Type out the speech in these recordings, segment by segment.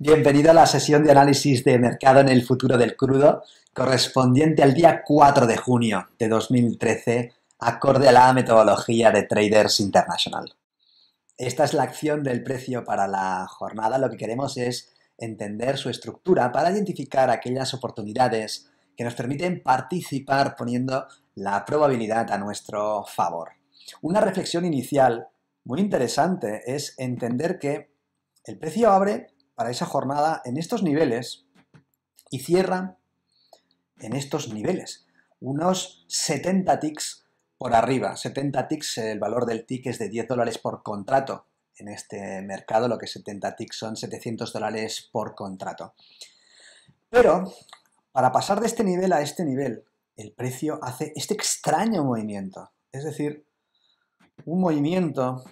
Bienvenido a la sesión de análisis de mercado en el futuro del crudo, correspondiente al día 4 de junio de 2013, acorde a la metodología de Traders International. Esta es la acción del precio para la jornada. Lo que queremos es entender su estructura para identificar aquellas oportunidades que nos permiten participar poniendo la probabilidad a nuestro favor. Una reflexión inicial muy interesante es entender que el precio abre para esa jornada en estos niveles y cierra en estos niveles, unos 70 ticks por arriba. 70 ticks, el valor del tick es de 10 dólares por contrato. En este mercado lo que 70 ticks son 700 dólares por contrato. Pero para pasar de este nivel a este nivel, el precio hace este extraño movimiento. Es decir, un movimiento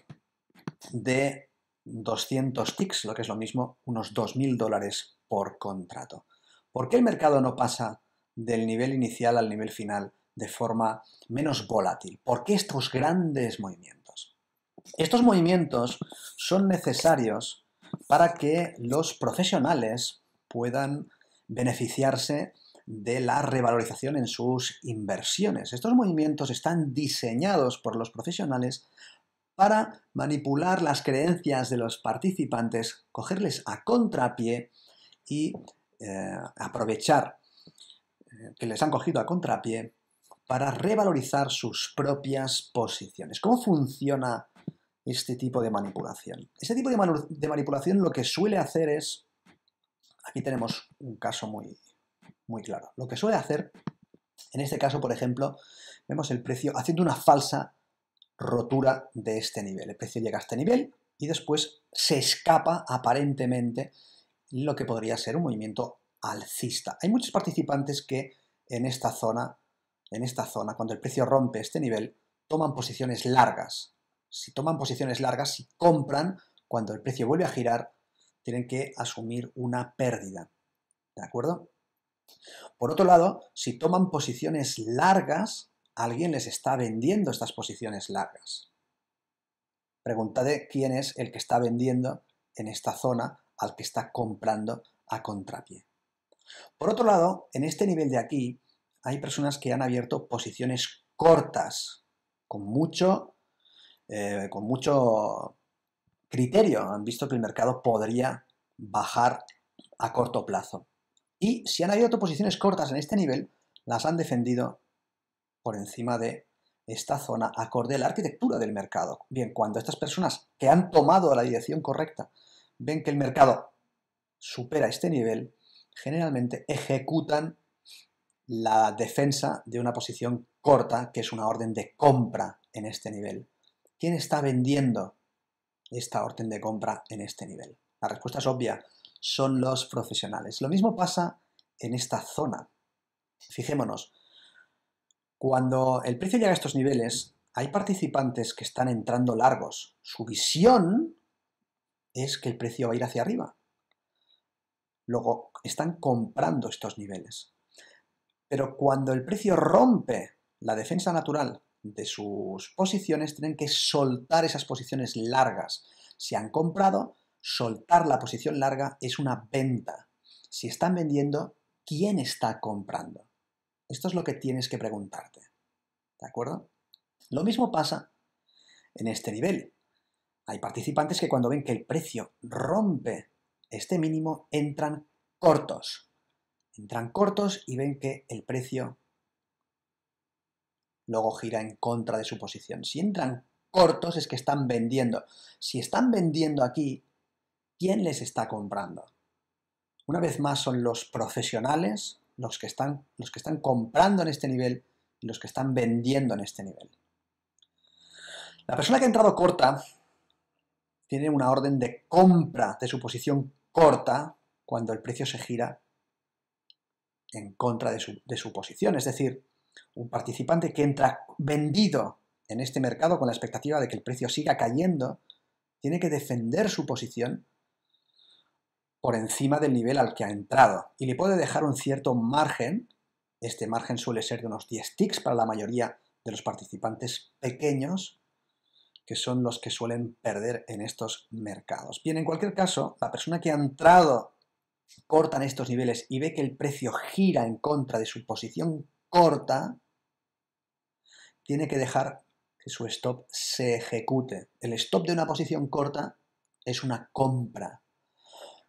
de 200 ticks, lo que es lo mismo, unos 2.000 dólares por contrato. ¿Por qué el mercado no pasa del nivel inicial al nivel final de forma menos volátil? ¿Por qué estos grandes movimientos? Estos movimientos son necesarios para que los profesionales puedan beneficiarse de la revalorización en sus inversiones. Estos movimientos están diseñados por los profesionales para manipular las creencias de los participantes, cogerles a contrapié y eh, aprovechar eh, que les han cogido a contrapié para revalorizar sus propias posiciones. ¿Cómo funciona este tipo de manipulación? Este tipo de, manipulación lo que suele hacer es, aquí tenemos un caso muy, muy claro, lo que suele hacer, en este caso, por ejemplo, vemos el precio haciendo una falsa rotura de este nivel. El precio llega a este nivel y después se escapa aparentemente lo que podría ser un movimiento alcista. Hay muchos participantes que en esta zona, en esta zona, cuando el precio rompe este nivel, toman posiciones largas. Si toman posiciones largas, si compran, cuando el precio vuelve a girar, tienen que asumir una pérdida. ¿De acuerdo? Por otro lado, si toman posiciones largas, alguien les está vendiendo estas posiciones largas. de quién es el que está vendiendo en esta zona al que está comprando a contrapié. Por otro lado, en este nivel de aquí hay personas que han abierto posiciones cortas, con mucho, eh, con mucho criterio. Han visto que el mercado podría bajar a corto plazo. Y si han abierto posiciones cortas en este nivel, las han defendido por encima de esta zona acorde a la arquitectura del mercado. Bien, cuando estas personas que han tomado la dirección correcta ven que el mercado supera este nivel, generalmente ejecutan la defensa de una posición corta, que es una orden de compra en este nivel. ¿Quién está vendiendo esta orden de compra en este nivel? La respuesta es obvia, son los profesionales. Lo mismo pasa en esta zona. Fijémonos, cuando el precio llega a estos niveles, hay participantes que están entrando largos. Su visión es que el precio va a ir hacia arriba. Luego están comprando estos niveles. Pero cuando el precio rompe la defensa natural de sus posiciones, tienen que soltar esas posiciones largas. Si han comprado, soltar la posición larga es una venta. Si están vendiendo, ¿quién está comprando? Esto es lo que tienes que preguntarte. ¿De acuerdo? Lo mismo pasa en este nivel. Hay participantes que cuando ven que el precio rompe este mínimo entran cortos. Entran cortos y ven que el precio luego gira en contra de su posición. Si entran cortos es que están vendiendo. Si están vendiendo aquí, ¿quién les está comprando? Una vez más son los profesionales los que están, los que están comprando en este nivel y los que están vendiendo en este nivel. La persona que ha entrado corta tiene una orden de compra de su posición corta cuando el precio se gira en contra de su, de su posición. Es decir, un participante que entra vendido en este mercado con la expectativa de que el precio siga cayendo, tiene que defender su posición por encima del nivel al que ha entrado y le puede dejar un cierto margen, este margen suele ser de unos 10 ticks para la mayoría de los participantes pequeños, que son los que suelen perder en estos mercados. Bien, en cualquier caso, la persona que ha entrado corta en estos niveles y ve que el precio gira en contra de su posición corta, tiene que dejar que su stop se ejecute. El stop de una posición corta es una compra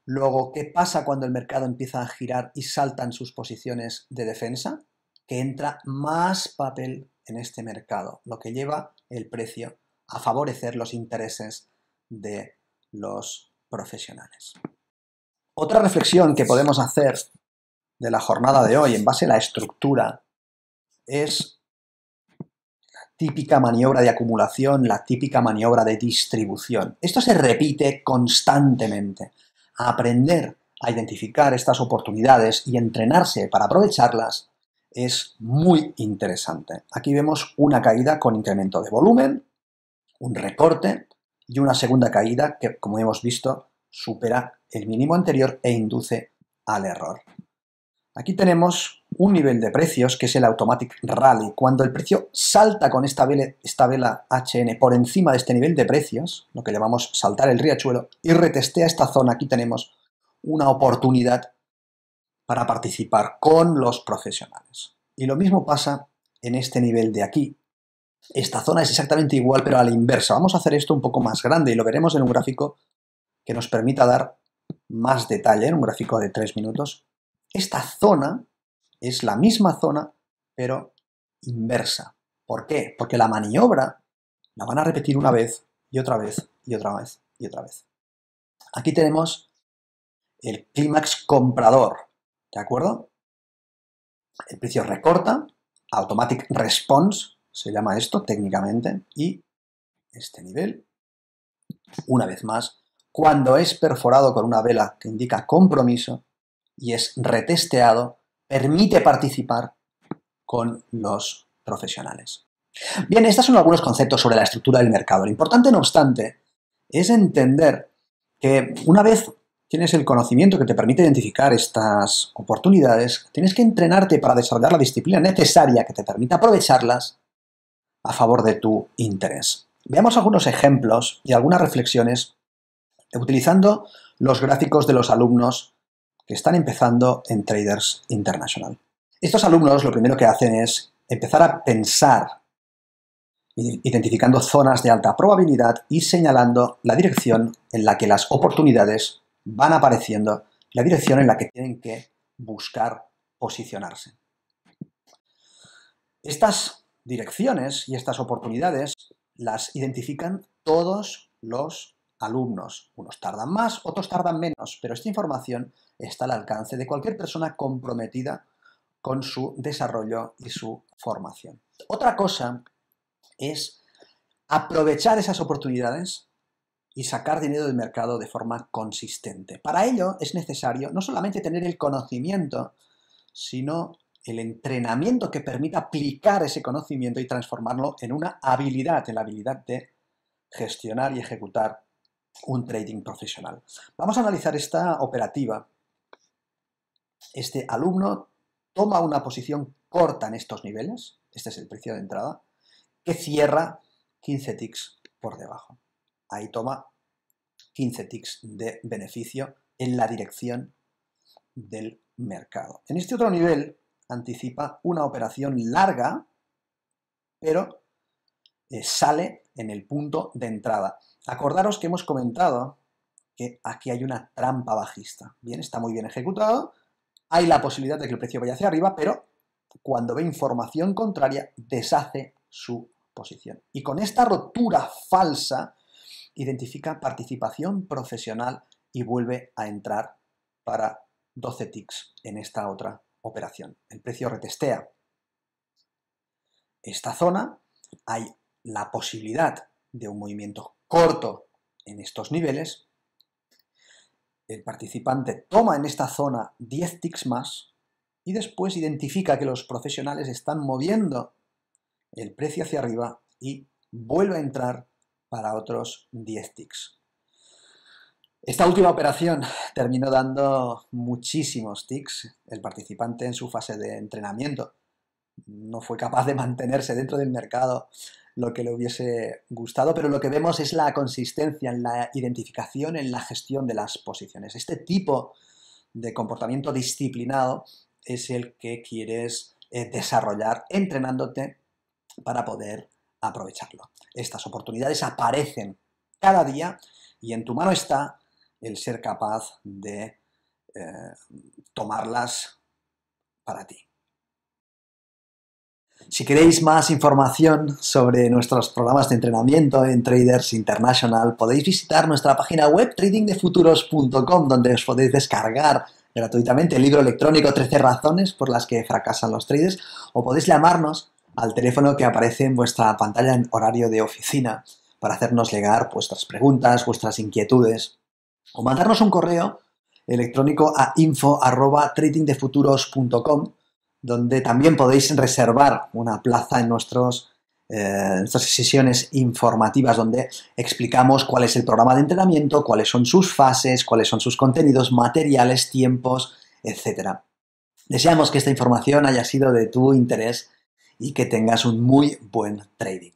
Luego, ¿qué pasa cuando el mercado empieza a girar y saltan sus posiciones de defensa? Que entra más papel en este mercado, lo que lleva el precio a favorecer los intereses de los profesionales. Otra reflexión que podemos hacer de la jornada de hoy en base a la estructura es la típica maniobra de acumulación, la típica maniobra de distribución. Esto se repite constantemente aprender a identificar estas oportunidades y entrenarse para aprovecharlas es muy interesante. Aquí vemos una caída con incremento de volumen, un recorte y una segunda caída que, como hemos visto, supera el mínimo anterior e induce al error. Aquí tenemos un nivel de precios que es el Automatic Rally. Cuando el precio salta con esta vela, esta vela HN por encima de este nivel de precios, lo que llamamos saltar el riachuelo, y retestea esta zona, aquí tenemos una oportunidad para participar con los profesionales. Y lo mismo pasa en este nivel de aquí. Esta zona es exactamente igual, pero a la inversa. Vamos a hacer esto un poco más grande y lo veremos en un gráfico que nos permita dar más detalle, en un gráfico de 3 minutos. Esta zona es la misma zona, pero inversa. ¿Por qué? Porque la maniobra la van a repetir una vez y otra vez y otra vez y otra vez. Aquí tenemos el clímax comprador, ¿de acuerdo? El precio recorta, automatic response se llama esto técnicamente, y este nivel, una vez más, cuando es perforado con una vela que indica compromiso y es retesteado, permite participar con los profesionales. Bien, estos son algunos conceptos sobre la estructura del mercado. Lo importante, no obstante, es entender que una vez tienes el conocimiento que te permite identificar estas oportunidades, tienes que entrenarte para desarrollar la disciplina necesaria que te permita aprovecharlas a favor de tu interés. Veamos algunos ejemplos y algunas reflexiones utilizando los gráficos de los alumnos que están empezando en Traders International. Estos alumnos lo primero que hacen es empezar a pensar identificando zonas de alta probabilidad y señalando la dirección en la que las oportunidades van apareciendo, la dirección en la que tienen que buscar posicionarse. Estas direcciones y estas oportunidades las identifican todos los alumnos. Unos tardan más, otros tardan menos, pero esta información está al alcance de cualquier persona comprometida con su desarrollo y su formación. Otra cosa es aprovechar esas oportunidades y sacar dinero del mercado de forma consistente. Para ello es necesario no solamente tener el conocimiento, sino el entrenamiento que permita aplicar ese conocimiento y transformarlo en una habilidad, en la habilidad de gestionar y ejecutar un trading profesional. Vamos a analizar esta operativa. Este alumno toma una posición corta en estos niveles, este es el precio de entrada, que cierra 15 ticks por debajo. Ahí toma 15 ticks de beneficio en la dirección del mercado. En este otro nivel anticipa una operación larga, pero eh, sale en el punto de entrada. Acordaros que hemos comentado que aquí hay una trampa bajista. Bien, está muy bien ejecutado, hay la posibilidad de que el precio vaya hacia arriba, pero cuando ve información contraria, deshace su posición. Y con esta rotura falsa, identifica participación profesional y vuelve a entrar para 12 ticks en esta otra operación. El precio retestea esta zona, hay la posibilidad de un movimiento corto en estos niveles, el participante toma en esta zona 10 ticks más y después identifica que los profesionales están moviendo el precio hacia arriba y vuelve a entrar para otros 10 ticks. Esta última operación terminó dando muchísimos ticks. El participante en su fase de entrenamiento no fue capaz de mantenerse dentro del mercado lo que le hubiese gustado, pero lo que vemos es la consistencia en la identificación, en la gestión de las posiciones. Este tipo de comportamiento disciplinado es el que quieres eh, desarrollar entrenándote para poder aprovecharlo. Estas oportunidades aparecen cada día y en tu mano está el ser capaz de eh, tomarlas para ti. Si queréis más información sobre nuestros programas de entrenamiento en Traders International, podéis visitar nuestra página web tradingdefuturos.com, donde os podéis descargar gratuitamente el libro electrónico 13 razones por las que fracasan los traders, o podéis llamarnos al teléfono que aparece en vuestra pantalla en horario de oficina para hacernos llegar vuestras preguntas, vuestras inquietudes, o mandarnos un correo electrónico a info.tradingdefuturos.com donde también podéis reservar una plaza en nuestros, eh, nuestras sesiones informativas, donde explicamos cuál es el programa de entrenamiento, cuáles son sus fases, cuáles son sus contenidos, materiales, tiempos, etc. Deseamos que esta información haya sido de tu interés y que tengas un muy buen trading.